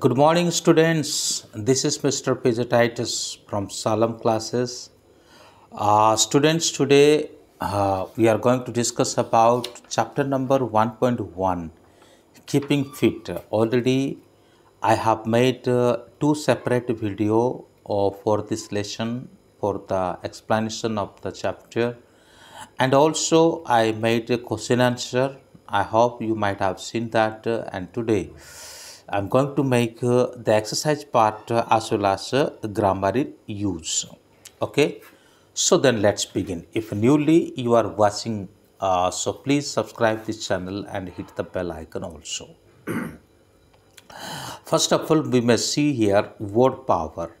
Good morning, students. This is Mr. Pijatitis from Salam classes. Uh, students, today uh, we are going to discuss about chapter number 1.1 Keeping Fit. Already, I have made uh, two separate video uh, for this lesson for the explanation of the chapter, and also I made a question answer. I hope you might have seen that. Uh, and today, I'm going to make uh, the exercise part uh, as well as uh, grammar use. Okay. So then let's begin. If newly you are watching, uh, so please subscribe this channel and hit the bell icon also. First of all, we may see here word power.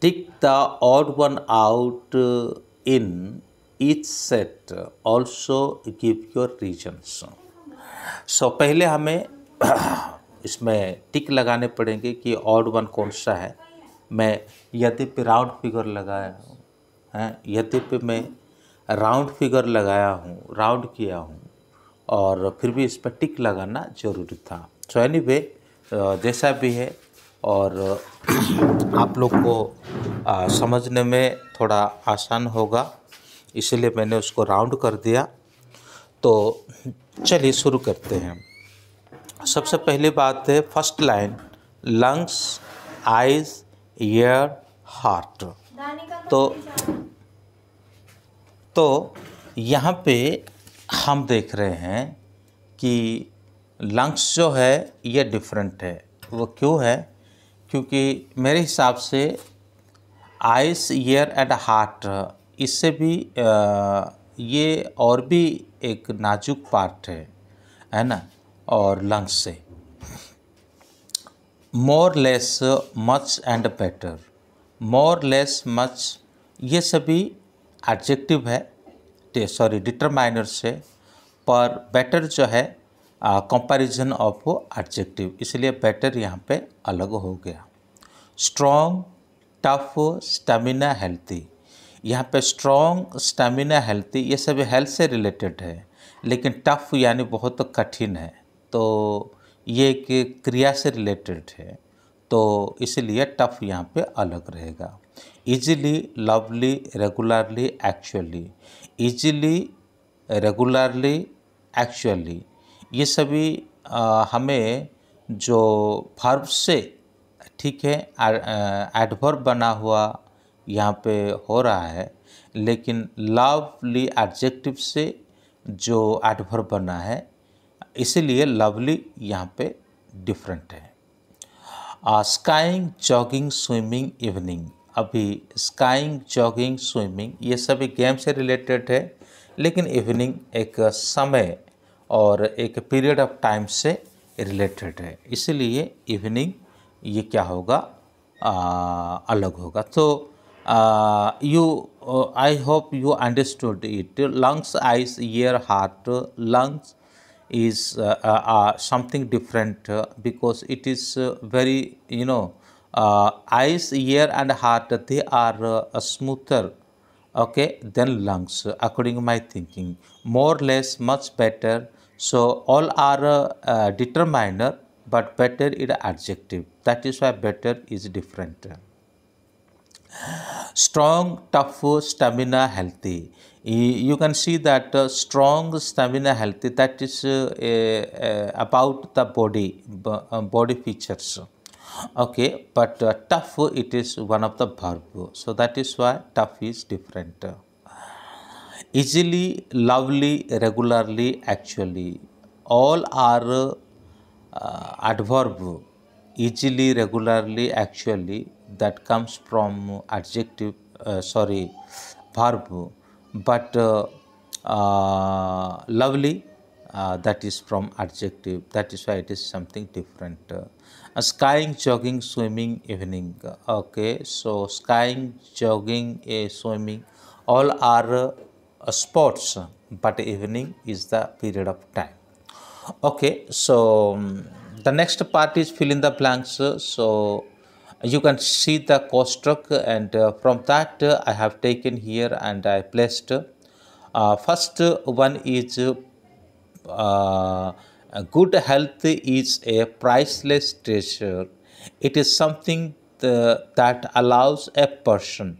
Take the odd one out uh, in each set. Also give your reasons. So पहले हमें इसमें टिक लगाने पड़ेंगे कि odd one कौन सा है मैं यद्यपि राउंड फिगर लगाया हूँ हैं यद्यपि मैं राउंड फिगर लगाया हूँ राउंड किया हूँ और फिर भी इस पर टिक लगाना जरूरी था सो एनी वे जैसा भी है और आप लोग को आ, समझने में थोड़ा आसान होगा इसलिए मैंने उसको राउंड कर दिया तो चलिए शुरू करते हैं सबसे पहली बात है first line lungs eyes ear heart तो तो यहाँ पे हम देख रहे हैं कि लंग्स जो है ये डिफरेंट है वो क्यों है क्योंकि मेरे हिसाब से आइस ईयर एंड हार्ट इससे भी आ, ये और भी एक नाजुक पार्ट है है ना और लंग्स से more less much and better more less much ये सभी एडजेक्टिव है सॉरी डिटरमाइनर से पर बेटर जो है कंपैरिजन ऑफ एडजेक्टिव इसलिए बेटर यहाँ पे अलग हो गया स्ट्रॉन्ग टफ स्टेमिना हेल्थी यहाँ पे स्ट्रॉन्ग स्टेमिना हेल्थी ये सभी हेल्थ से रिलेटेड है लेकिन टफ यानी बहुत कठिन है तो ये एक क्रिया से रिलेटेड है तो इसलिए टफ यहाँ पे अलग रहेगा easily lovely regularly actually easily regularly actually ये सभी आ, हमें जो फर्ब से ठीक है एडवर्ब बना हुआ यहाँ पे हो रहा है लेकिन लवली एडजेक्टिव से जो एडवर्ब बना है इसीलिए लवली यहाँ पे डिफरेंट है स्काइंग जॉगिंग स्विमिंग इवनिंग अभी स्काइंग जॉगिंग स्विमिंग ये सभी गेम से रिलेटेड है लेकिन इवनिंग एक समय और एक पीरियड ऑफ टाइम से रिलेटेड है इसलिए इवनिंग ये क्या होगा आ, अलग होगा तो you I hope you understood it lungs eyes ear heart lungs is uh, uh, something different uh, because it is very, you know, eyes, ear and heart, they are smoother okay than lungs according to my thinking more or less much better so all are uh, uh, determiner but better is adjective that is why better is different strong, tough, stamina, healthy. You can see that uh, strong, stamina, healthy, that is uh, about the body, uh, body features. Okay, but tough, it is one of the verb. So that is why tough is different. Easily, lovely, regularly, actually. All are uh, adverb easily regularly actually that comes from adjective uh, sorry verb but uh, uh, lovely uh, that is from adjective that is why it is something different skying jogging swimming evening okay so skying jogging swimming all are sports but evening is the period of time okay so um, the next part is fill in the blanks so you can see the construct and uh, from that uh, I have taken here and I placed uh, first one is good health is a priceless treasure it is something the, that allows a person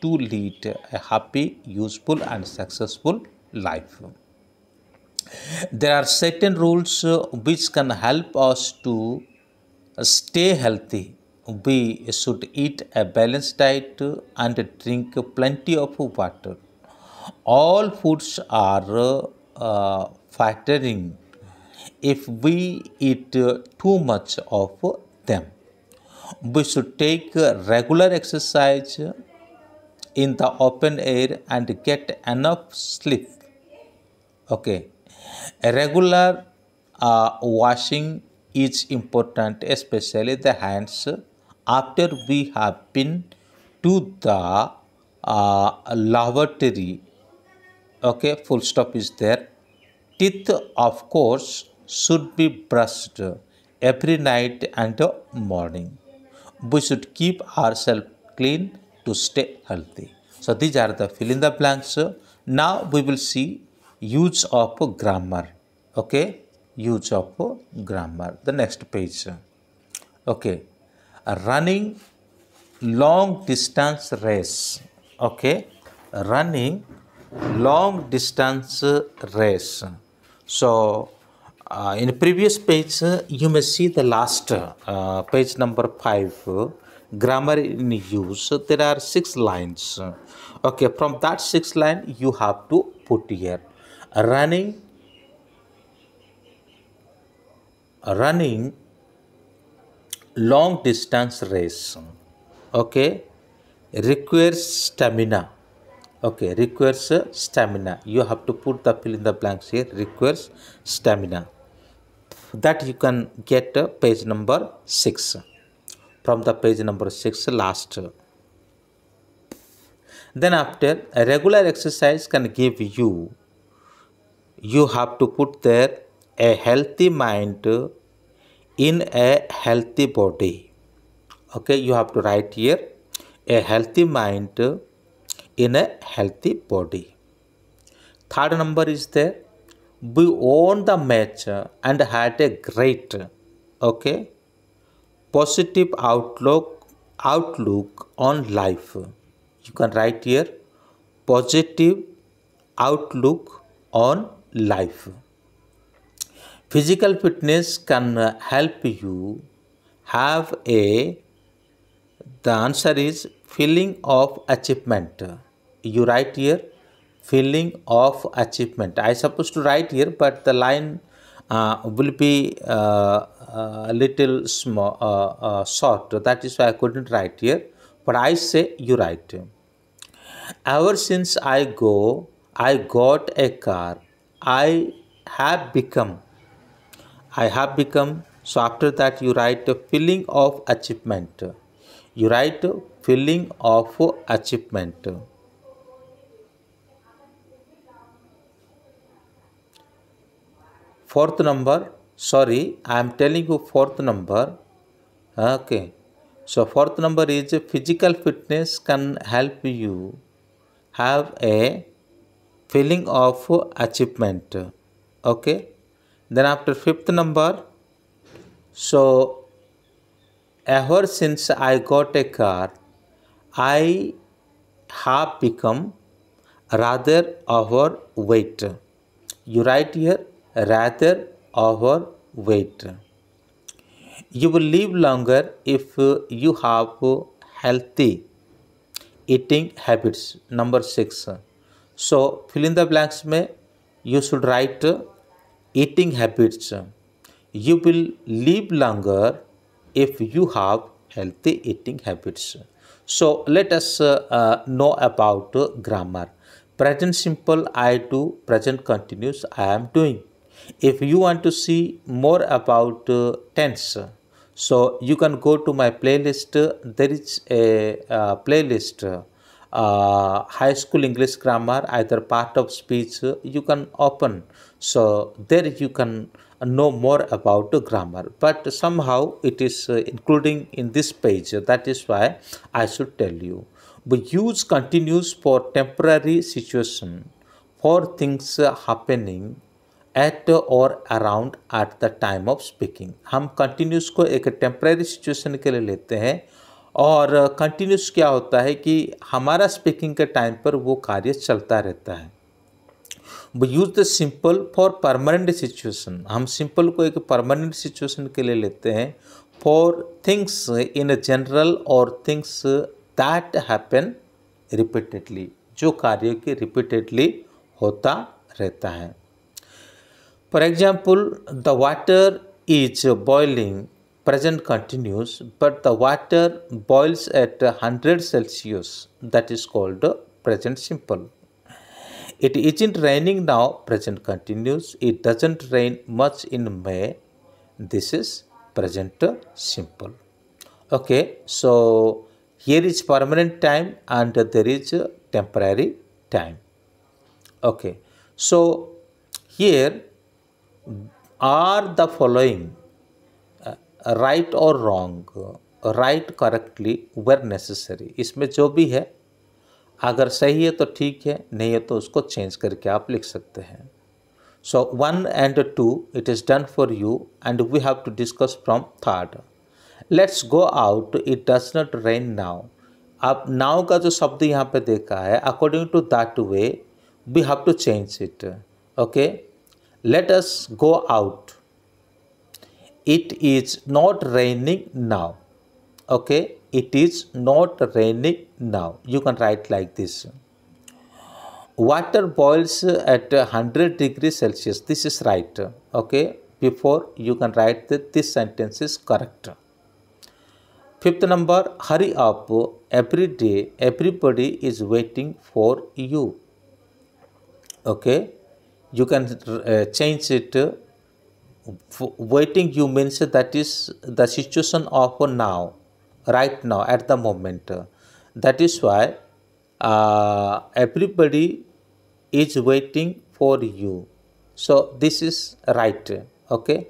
to lead a happy, useful and successful life. There are certain rules which can help us to stay healthy we should eat a balanced diet and drink plenty of water. All foods are uh, fattening if we eat too much of them. We should take regular exercise in the open air and get enough sleep. Okay, regular uh, washing is important, especially the hands after we have been to the uh, lavatory okay full stop is there teeth of course should be brushed every night and morning we should keep ourselves clean to stay healthy so these are the fill in the blanks now we will see use of grammar okay use of grammar the next page okay a running long distance race okay running long distance race so uh, in previous page you may see the last uh, page number 5 grammar in use there are six lines okay from that six line you have to put here running running long distance race okay requires stamina okay requires stamina you have to put the fill in the blanks here requires stamina that you can get uh, page number 6 from the page number 6 last then after a regular exercise can give you you have to put there a healthy mind in a healthy body okay you have to write here a healthy mind in a healthy body third number is there we won the match and had a great okay positive outlook outlook on life you can write here positive outlook on life Physical fitness can uh, help you have a the answer is feeling of achievement you write here feeling of achievement i supposed to write here but the line uh, will be a uh, uh, little small uh, uh, short that is why i couldn't write here but i say you write ever since i go i got a car i have become I have become. So after that you write feeling of achievement. You write feeling of achievement. Fourth number, sorry, I am telling you fourth number. Okay. So fourth number is physical fitness can help you have a feeling of achievement. Okay then after fifth number so ever since i got a car i have become rather overweight you write here rather overweight you will live longer if you have healthy eating habits number 6 so fill in the blanks may you should write eating habits. You will live longer if you have healthy eating habits. So let us uh, uh, know about uh, grammar. Present simple I do, present continuous I am doing. If you want to see more about uh, tense, so you can go to my playlist. There is a uh, playlist uh, high school English grammar, either part of speech, you can open. So there you can know more about grammar. But somehow it is including in this page. That is why I should tell you. The use continues for temporary situation, for things happening at और around at the time of speaking हम continuous को एक temporary situation के लिए लेते हैं और continuous क्या होता है कि हमारा स्पीकिंग के टाइम पर वो कार्य चलता रहता है we use the simple for permanent situation हम सिंपल को एक परमानेंट सिचुएशन के लिए लेते हैं फॉर थिंग्स इन जनरल और थिंग्स दैट हैपन रिपीटेडली जो कार्य के रिपीटेडली होता रहता है for example the water is boiling present continues but the water boils at 100 Celsius that is called present simple. It isn't raining now present continues. It doesn't rain much in May. This is present simple. Okay so here is permanent time and there is temporary time. Okay so here are the following right और wrong write correctly where necessary इसमें जो भी है अगर सही है तो ठीक है नहीं है तो उसको चेंज करके आप लिख सकते हैं so one and two it is done for you and we have to discuss from third let's go out it does not rain now आप नाव का जो शब्द यहाँ पे देखा है according to that way we have to change it okay let us go out it is not raining now okay it is not raining now you can write like this water boils at 100 degrees celsius this is right okay before you can write that this sentence is correct fifth number hurry up every day everybody is waiting for you okay you can uh, change it waiting you means that is the situation of now right now at the moment that is why uh, everybody is waiting for you so this is right okay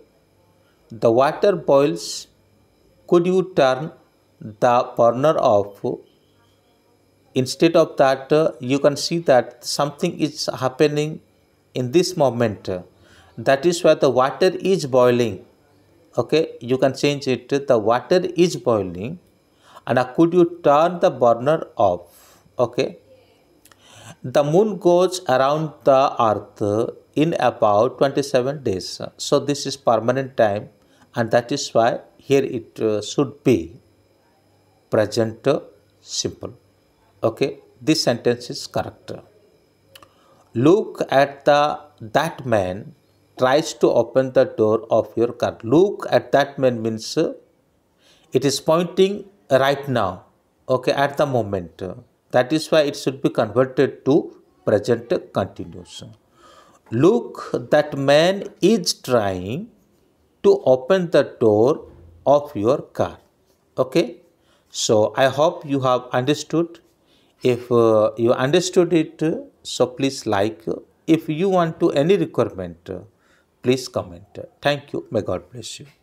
the water boils could you turn the burner off instead of that uh, you can see that something is happening in this moment that is where the water is boiling okay you can change it to the water is boiling and uh, could you turn the burner off okay the moon goes around the earth in about 27 days so this is permanent time and that is why here it uh, should be present uh, simple okay this sentence is correct look at the that man tries to open the door of your car. Look at that man means it is pointing right now, okay, at the moment. That is why it should be converted to present continuous. Look, that man is trying to open the door of your car. Okay, so I hope you have understood. If uh, you understood it, so please like. If you want to any requirement, please comment. Thank you. May God bless you.